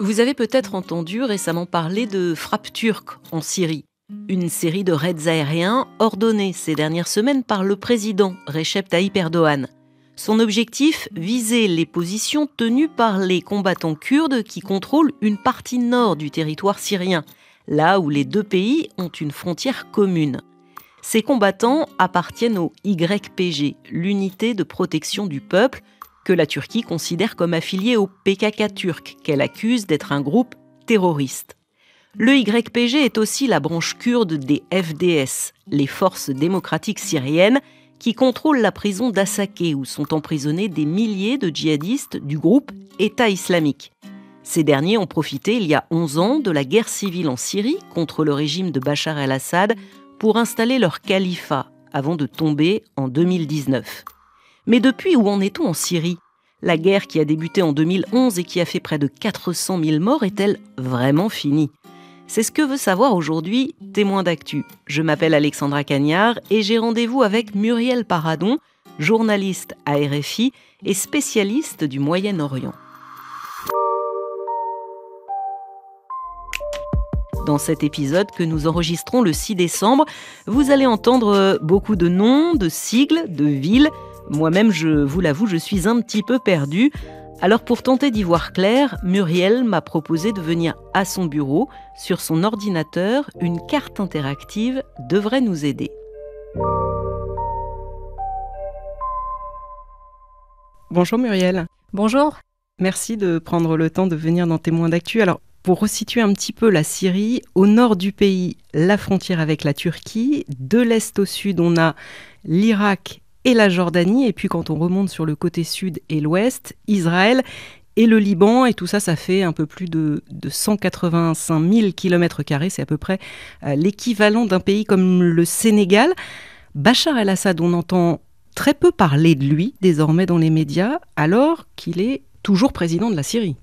Vous avez peut-être entendu récemment parler de frappe turque en Syrie, une série de raids aériens ordonnés ces dernières semaines par le président Recep Tayyip Erdogan. Son objectif, viser les positions tenues par les combattants kurdes qui contrôlent une partie nord du territoire syrien, là où les deux pays ont une frontière commune. Ces combattants appartiennent au YPG, l'unité de protection du peuple, que la Turquie considère comme affiliée au PKK turc, qu'elle accuse d'être un groupe terroriste. Le YPG est aussi la branche kurde des FDS, les forces démocratiques syriennes, qui contrôlent la prison d'Assaké où sont emprisonnés des milliers de djihadistes du groupe État islamique. Ces derniers ont profité il y a 11 ans de la guerre civile en Syrie contre le régime de Bachar el-Assad pour installer leur califat avant de tomber en 2019. Mais depuis, où en est-on en Syrie la guerre qui a débuté en 2011 et qui a fait près de 400 000 morts est-elle vraiment finie C'est ce que veut savoir aujourd'hui Témoin d'actu. Je m'appelle Alexandra Cagnard et j'ai rendez-vous avec Muriel Paradon, journaliste à RFI et spécialiste du Moyen-Orient. Dans cet épisode que nous enregistrons le 6 décembre, vous allez entendre beaucoup de noms, de sigles, de villes moi-même, je vous l'avoue, je suis un petit peu perdue. Alors pour tenter d'y voir clair, Muriel m'a proposé de venir à son bureau. Sur son ordinateur, une carte interactive devrait nous aider. Bonjour Muriel. Bonjour. Merci de prendre le temps de venir dans Témoins d'actu. Alors pour resituer un petit peu la Syrie, au nord du pays, la frontière avec la Turquie, de l'est au sud, on a l'Irak et la Jordanie. Et puis quand on remonte sur le côté sud et l'ouest, Israël et le Liban, et tout ça, ça fait un peu plus de, 185 000 km. C'est à peu près euh, l'équivalent d'un pays comme le Sénégal. Bachar el-Assad, on entend très peu parler de lui désormais dans les médias, alors qu'il est toujours président de la Syrie.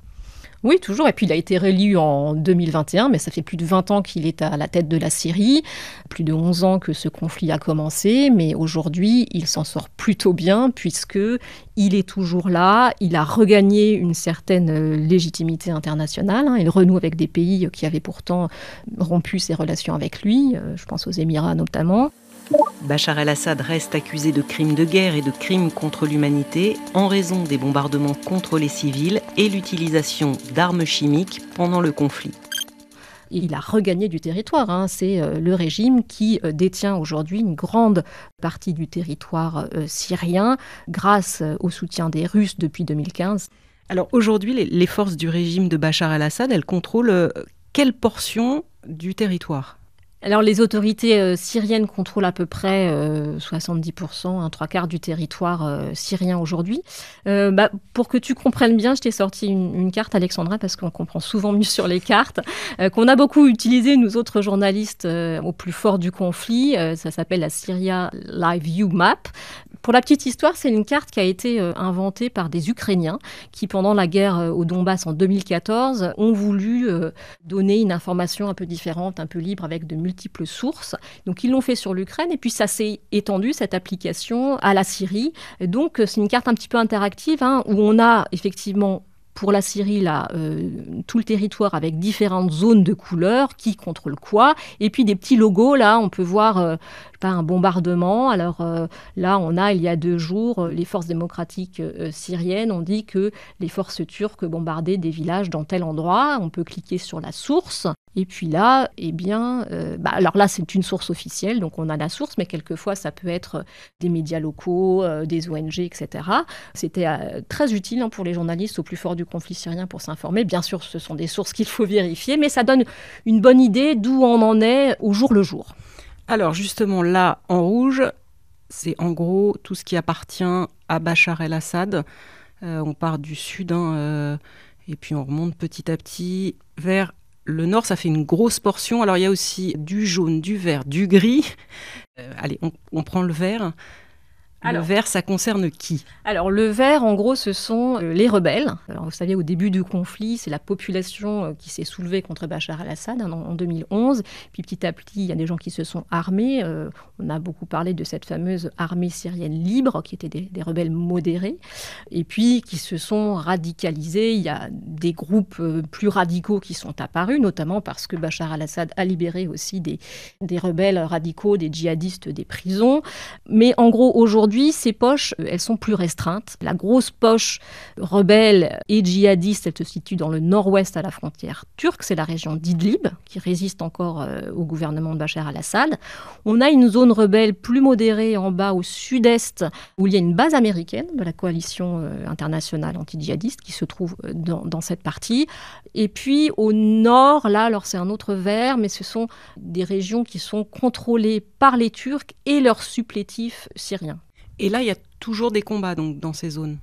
Oui, toujours. Et puis il a été réélu en 2021, mais ça fait plus de 20 ans qu'il est à la tête de la Syrie, plus de 11 ans que ce conflit a commencé, mais aujourd'hui il s'en sort plutôt bien puisque il est toujours là, il a regagné une certaine euh, légitimité internationale, hein. il renoue avec des pays qui avaient pourtant rompu ses relations avec lui, euh, je pense aux Émirats notamment. Bachar el-Assad reste accusé de crimes de guerre et de crimes contre l'humanité en raison des bombardements contre les civils et l'utilisation d'armes chimiques pendant le conflit il a regagné du territoire. Hein. C'est euh, le régime qui euh, détient aujourd'hui une grande partie du territoire euh, syrien grâce au soutien des Russes depuis 2015. Alors aujourd'hui, les forces du régime de Bachar el-Assad, elles contrôlent quelle portion du territoire alors les autorités euh, syriennes contrôlent à peu près 70%, euh, un trois quarts du territoire euh, syrien aujourd'hui. Bah, pour que tu comprennes bien, je t'ai sorti une, carte, Alexandra, parce qu'on comprend souvent mieux sur les cartes, qu'on a beaucoup utilisé, nous autres journalistes, au plus fort du conflit. ça s'appelle la Syria Live View Map. Pour la petite histoire, c'est une carte qui a été euh, inventée par des Ukrainiens qui, pendant la guerre euh, au Donbass en 2014, ont voulu euh, donner une information un peu différente, un peu libre, avec de multiples sources. Donc ils l'ont fait sur l'Ukraine et puis ça s'est étendu, cette application, à la Syrie. donc c'est une carte un petit peu interactive hein, où on a effectivement pour la Syrie, là, euh, tout le territoire avec différentes zones de couleurs, qui contrôle quoi, et puis des petits logos, là, on peut voir euh, pas un bombardement. Alors euh, là, on a, il y a deux jours, les forces démocratiques syriennes ont dit que les forces turques bombardaient des villages dans tel endroit, on peut cliquer sur la source, et puis là, eh bien, euh, bah, alors là, c'est une source officielle, donc on a la source, mais quelquefois, ça peut être euh, des médias locaux, euh, des ONG, etc. C'était très utile hein, pour les journalistes au plus fort du conflit syrien pour s'informer. Bien sûr, ce sont des sources qu'il faut vérifier, mais ça donne une bonne idée d'où on en est au jour le jour. Alors justement, là, en rouge, c'est en gros tout ce qui appartient à Bachar el-Assad. on part du sud, hein, et puis on remonte petit à petit vers le nord, ça fait une grosse portion. Alors il y a aussi du jaune, du vert, du gris. Euh, allez, on prend le vert le vert, ça concerne qui Alors le vert, en gros, ce sont euh, les rebelles. Alors, vous savez, au début du conflit, c'est la population euh, qui s'est soulevée contre Bachar al-Assad hein, en, 2011. Puis petit à petit, il y a des gens qui se sont armés. Euh, on a beaucoup parlé de cette fameuse armée syrienne libre, qui était des, rebelles modérés, et puis qui se sont radicalisés. Il y a des groupes plus radicaux qui sont apparus, notamment parce que Bachar al-Assad a libéré aussi des, des rebelles radicaux, des djihadistes des prisons. Mais en gros, aujourd'hui, Aujourd'hui, ces poches, euh, elles sont plus restreintes. La grosse poche rebelle et djihadiste, elle se situe dans le nord-ouest à la frontière turque. C'est la région d'Idlib, qui résiste encore euh, au gouvernement de Bachar al-Assad. On a une zone rebelle plus modérée en bas au sud-est, où il y a une base américaine de la coalition euh, internationale anti-djihadiste qui se trouve dans, dans cette partie. Et puis au nord, là, alors c'est un autre vert, mais ce sont des régions qui sont contrôlées par les Turcs et leurs supplétifs syriens. Et là, il y a toujours des combats donc, dans ces zones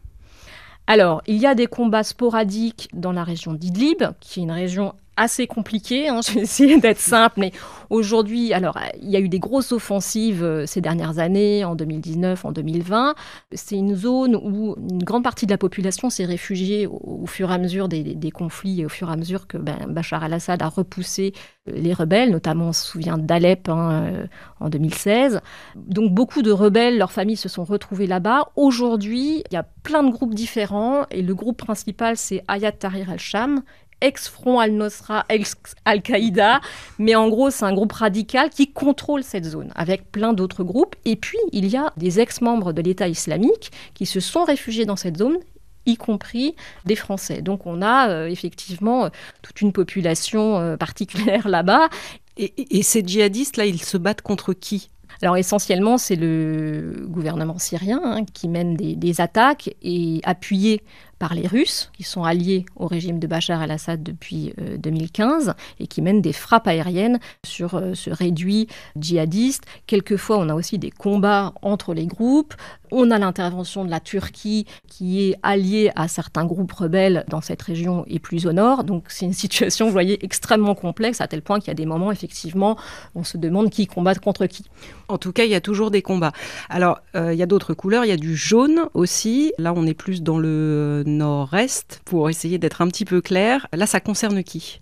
alors, il y a des combats sporadiques dans la région d'Idlib, qui est une région assez compliqué. Hein. J'ai essayé d'être simple, mais aujourd'hui, alors, il y a eu des grosses offensives euh, ces dernières années, en 2019, en 2020. C'est une zone où une grande partie de la population s'est réfugiée au, fur et à mesure des, conflits et au fur et à mesure que ben, Bachar al-Assad a repoussé euh, les rebelles, notamment on se souvient d'Alep hein, euh, en 2016. Donc beaucoup de rebelles, leurs familles se sont retrouvées là-bas. Aujourd'hui, il y a plein de groupes différents et le groupe principal, c'est Ayat Tahrir al-Sham ex-front al-Nosra, ex-Al-Qaïda. Mais en gros, c'est un groupe radical qui contrôle cette zone avec plein d'autres groupes. Et puis, il y a des ex-membres de l'État islamique qui se sont réfugiés dans cette zone y compris des Français. Donc on a euh, effectivement euh, toute une population euh, particulière là-bas. Et, ces djihadistes-là, ils se battent contre qui alors essentiellement, c'est le gouvernement syrien hein, qui mène des, des, attaques et appuyé par les Russes, qui sont alliés au régime de Bachar el-Assad depuis 2015 euh, et qui mènent des frappes aériennes sur euh, ce réduit djihadiste. Quelquefois, on a aussi des combats entre les groupes. On a l'intervention de la Turquie qui est alliée à certains groupes rebelles dans cette région et plus au nord. Donc c'est une situation, vous voyez, extrêmement complexe à tel point qu'il y a des moments, effectivement, on se demande qui combat contre qui. En tout cas, il y a toujours des combats. Alors, euh, il y a d'autres couleurs, il y a du jaune aussi. Là, on est plus dans le nord-est, pour essayer d'être un petit peu clair, là ça concerne qui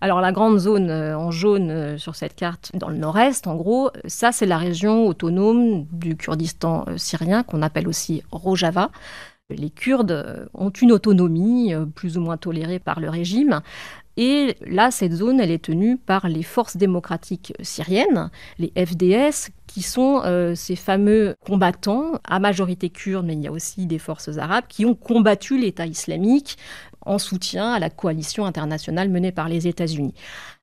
alors la grande zone euh, en jaune euh, sur cette carte, dans le nord-est en gros, ça c'est la région autonome du Kurdistan euh, syrien qu'on appelle aussi Rojava. Les Kurdes ont une autonomie plus ou moins tolérée par le régime, et là, cette zone, elle est tenue par les forces démocratiques syriennes, les FDS, qui sont euh, ces fameux combattants à majorité kurde, mais il y a aussi des forces arabes, qui ont combattu l'État islamique en soutien à la coalition internationale menée par les États-Unis.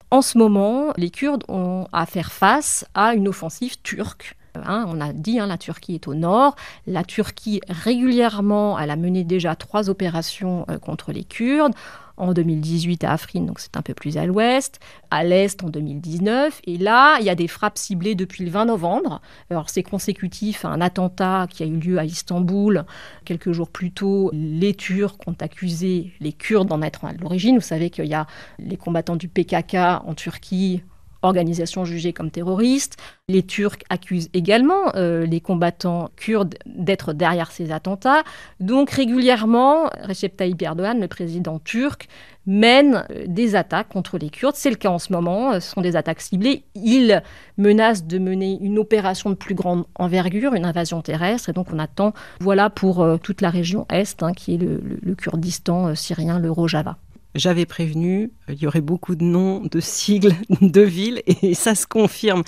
En ce moment, les Kurdes ont à faire face à une offensive turque. Hein, on a dit, hein, la Turquie est au nord. La Turquie régulièrement, elle a mené déjà trois opérations euh, contre les Kurdes en 2018 à Afrin, donc c'est un peu plus à l'ouest, à l'est en 2019. Et là, il y a des frappes ciblées depuis le 20 novembre. Alors c'est consécutif à un attentat qui a eu lieu à Istanbul quelques jours plus tôt. Les Turcs ont accusé les Kurdes d'en être à l'origine. Vous savez qu'il y a les combattants du PKK en Turquie organisations jugées comme terroristes. Les Turcs accusent également euh, les combattants kurdes d'être derrière ces attentats. Donc régulièrement, Recep Tayyip Erdogan, le président turc, mène euh, des attaques contre les Kurdes. C'est le cas en ce moment. Euh, ce sont des attaques ciblées. Il menace de mener une opération de plus grande envergure, une invasion terrestre. Et donc on attend, voilà pour toute la région Est, hein, qui est le Kurdistan syrien, le Rojava. J'avais prévenu, euh, il y aurait beaucoup de noms, de sigles, de villes, et ça se confirme.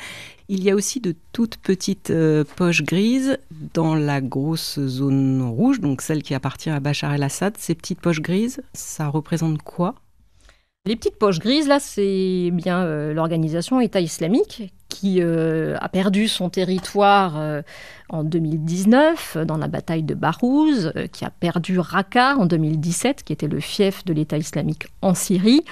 Il y a aussi de toutes petites euh, poches grises dans la grosse zone rouge, donc celle qui appartient à Bachar el-Assad. Ces petites poches grises, ça représente quoi les petites poches grises, là, c'est bien euh, l'organisation État islamique qui euh, a perdu son territoire euh, en 2019 euh, dans la bataille de Barouz, qui a perdu Raqqa en 2017, qui était le fief de l'État islamique en Syrie.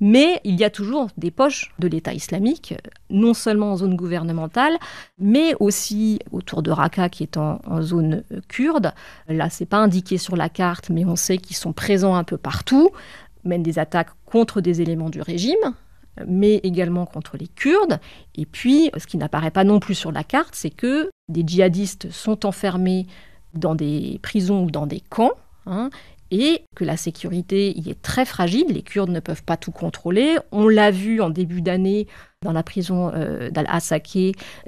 Mais il y a toujours des poches de l'État islamique, non seulement en zone gouvernementale, mais aussi autour de Raqqa, qui est en, zone kurde. Là, c'est pas indiqué sur la carte, mais on sait qu'ils sont présents un peu partout, mènent des attaques contre des éléments du régime, mais également contre les Kurdes. Et puis, ce qui n'apparaît pas non plus sur la carte, c'est que des djihadistes sont enfermés dans des prisons ou dans des camps, hein, et que la sécurité y est très fragile. Les Kurdes ne peuvent pas tout contrôler. On l'a vu en début d'année dans la prison euh, d'Al-Asake,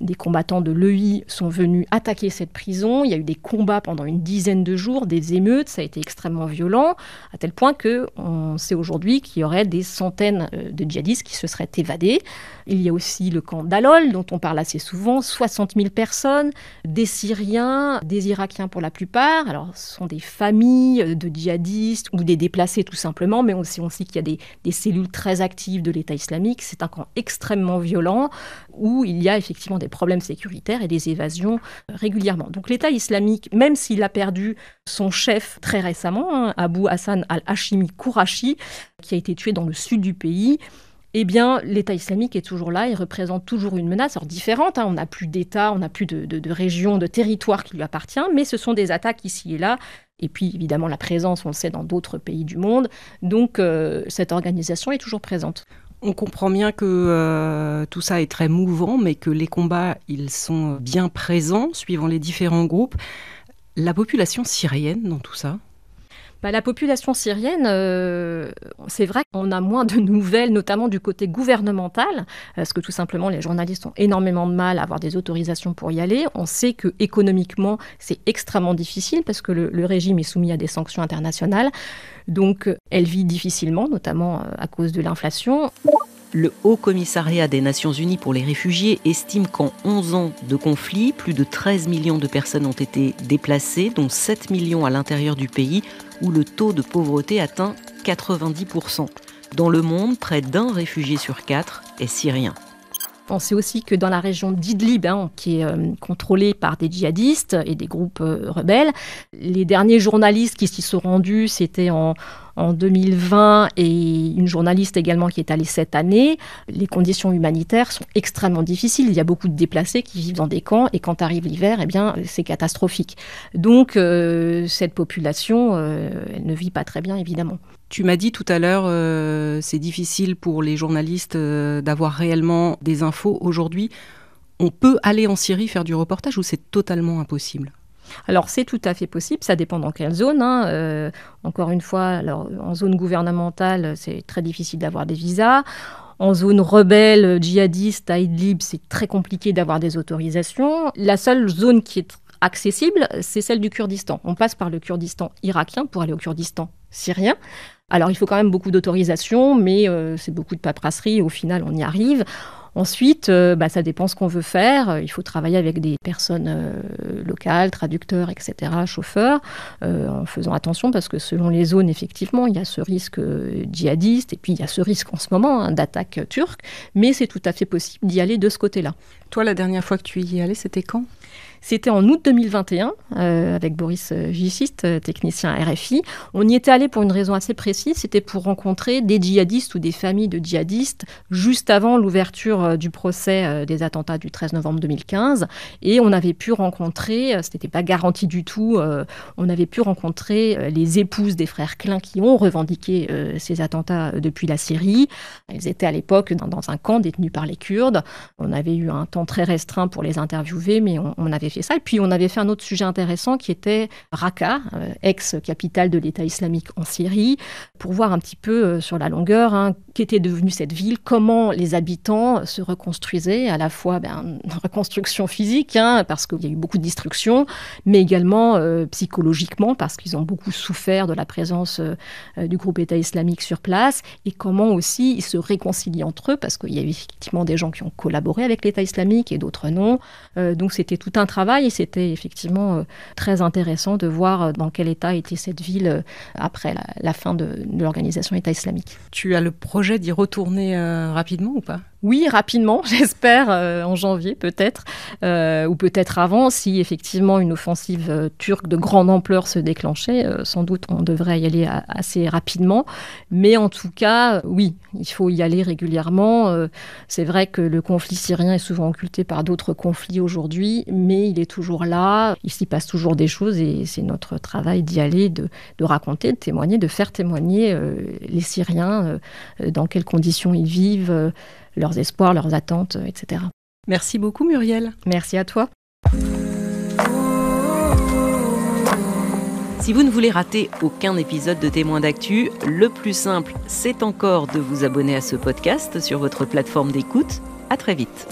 des combattants de l'EI sont venus attaquer cette prison. Il y a eu des combats pendant une dizaine de jours, des émeutes, ça a été extrêmement violent, à tel point que on sait aujourd'hui qu'il y aurait des centaines euh, de djihadistes qui se seraient évadés. Il y a aussi le camp d'Alol, dont on parle assez souvent, 60 000 personnes, des Syriens, des Irakiens pour la plupart. Alors, ce sont des familles euh, de djihadistes ou des déplacés tout simplement, mais on sait aussi qu'il y a des, des cellules très actives de l'État islamique. C'est un camp extrêmement violent, où il y a effectivement des problèmes sécuritaires et des évasions euh, régulièrement. Donc l'État islamique, même s'il a perdu son chef très récemment, hein, abou Abu Hassan al-Hashimi Kourachi, qui a été tué dans le sud du pays, eh bien, l'État islamique est toujours là, il représente toujours une menace, alors différente, hein, on n'a plus d'État, on n'a plus de, de, région, de territoire qui lui appartient, mais ce sont des attaques ici et là, et puis évidemment la présence, on le sait, dans d'autres pays du monde, donc euh, cette organisation est toujours présente. On comprend bien que euh, tout ça est très mouvant, mais que les combats, ils sont bien présents, suivant les différents groupes. La population syrienne dans tout ça bah, la population syrienne, euh, c'est vrai qu'on a moins de nouvelles, notamment du côté gouvernemental, parce que tout simplement les journalistes ont énormément de mal à avoir des autorisations pour y aller. On sait que économiquement, c'est extrêmement difficile parce que le régime est soumis à des sanctions internationales. Donc, elle vit difficilement, notamment euh, à cause de l'inflation. Le Haut Commissariat des Nations Unies pour les réfugiés estime qu'en 11 ans de conflit, plus de 13 millions de personnes ont été déplacées, dont 7 millions à l'intérieur du pays, où le taux de pauvreté atteint 90%. Dans le monde, près d'un réfugié sur quatre est syrien. On sait aussi que dans la région d'Idlib, hein, qui est euh, contrôlée par des djihadistes et des groupes euh, rebelles, les derniers journalistes qui s'y sont rendus, c'était en, 2020 et une journaliste également qui est allée cette année. Les conditions humanitaires sont extrêmement difficiles. Il y a beaucoup de déplacés qui vivent dans des camps et quand arrive l'hiver, eh bien, c'est catastrophique. Donc, euh, cette population, elle ne vit pas très bien, évidemment. Tu m'as dit tout à l'heure, euh, c'est difficile pour les journalistes euh, d'avoir réellement des infos. Aujourd'hui, on peut aller en Syrie faire du reportage ou c'est totalement impossible alors c'est tout à fait possible, ça dépend dans quelle zone. Hein. Euh, encore une fois, alors, en zone gouvernementale, c'est très difficile d'avoir des visas. En zone rebelle, djihadiste, à Idlib, c'est très compliqué d'avoir des autorisations. La seule zone qui est accessible, c'est celle du Kurdistan. On passe par le Kurdistan irakien pour aller au Kurdistan syrien. Alors il faut quand même beaucoup d'autorisation, mais euh, c'est beaucoup de paperasserie, au final on y arrive. Ensuite, euh, bah, ça dépend ce qu'on veut faire. Il faut travailler avec des personnes euh, locales, traducteurs, etc., chauffeurs, en faisant attention parce que selon les zones, effectivement, il y a ce risque djihadiste et puis il y a ce risque en ce moment hein, d'attaque turque. Mais c'est tout à fait possible d'y aller de ce côté-là. Toi, la dernière fois que tu y es allé, c'était quand c'était en août 2021 euh, avec Boris Jiciste euh, euh, technicien RFI. On y était allé pour une raison assez précise, c'était pour rencontrer des djihadistes ou des familles de djihadistes juste avant l'ouverture du procès des attentats du 13 novembre 2015. Et on avait pu rencontrer, ce n'était pas garanti du tout, on avait pu rencontrer les épouses des frères Klein qui ont revendiqué ces attentats depuis la Syrie. Elles étaient à l'époque dans, un camp détenu par les Kurdes. On avait eu un temps très restreint pour les interviewer, mais on, on avait ça. Et puis on avait fait un autre sujet intéressant qui était Raqqa, euh, ex-capitale de l'État islamique en Syrie, pour voir un petit peu euh, sur la longueur hein, qu'était devenue cette ville, comment les habitants se reconstruisaient, à la fois ben, reconstruction physique, hein, parce qu'il y a eu beaucoup de destruction, mais également euh, psychologiquement, parce qu'ils ont beaucoup souffert de la présence du groupe État islamique sur place, et comment aussi ils se réconcilient entre eux, parce qu'il y a effectivement des gens qui ont collaboré avec l'État islamique et d'autres non. donc c'était tout un travail c'était effectivement euh, très intéressant de voir euh, dans quel état était cette ville euh, après la, fin de l'organisation État islamique. Tu as le projet d'y retourner rapidement ou pas oui, rapidement, j'espère, euh, en janvier peut-être, euh, ou peut-être avant, si effectivement une offensive euh, turque de grande ampleur se déclenchait. sans doute, on devrait y aller assez rapidement. Mais en tout cas, oui, il faut y aller régulièrement. C'est vrai que le conflit syrien est souvent occulté par d'autres conflits aujourd'hui, mais il est toujours là. Il s'y passe toujours des choses et c'est notre travail d'y aller, de, raconter, de témoigner, de faire témoigner les Syriens dans quelles conditions ils vivent leurs espoirs, leurs attentes, etc. Merci beaucoup Muriel. Merci à toi. Si vous ne voulez rater aucun épisode de Témoins d'actu, le plus simple, c'est encore de vous abonner à ce podcast sur votre plateforme d'écoute. À très vite.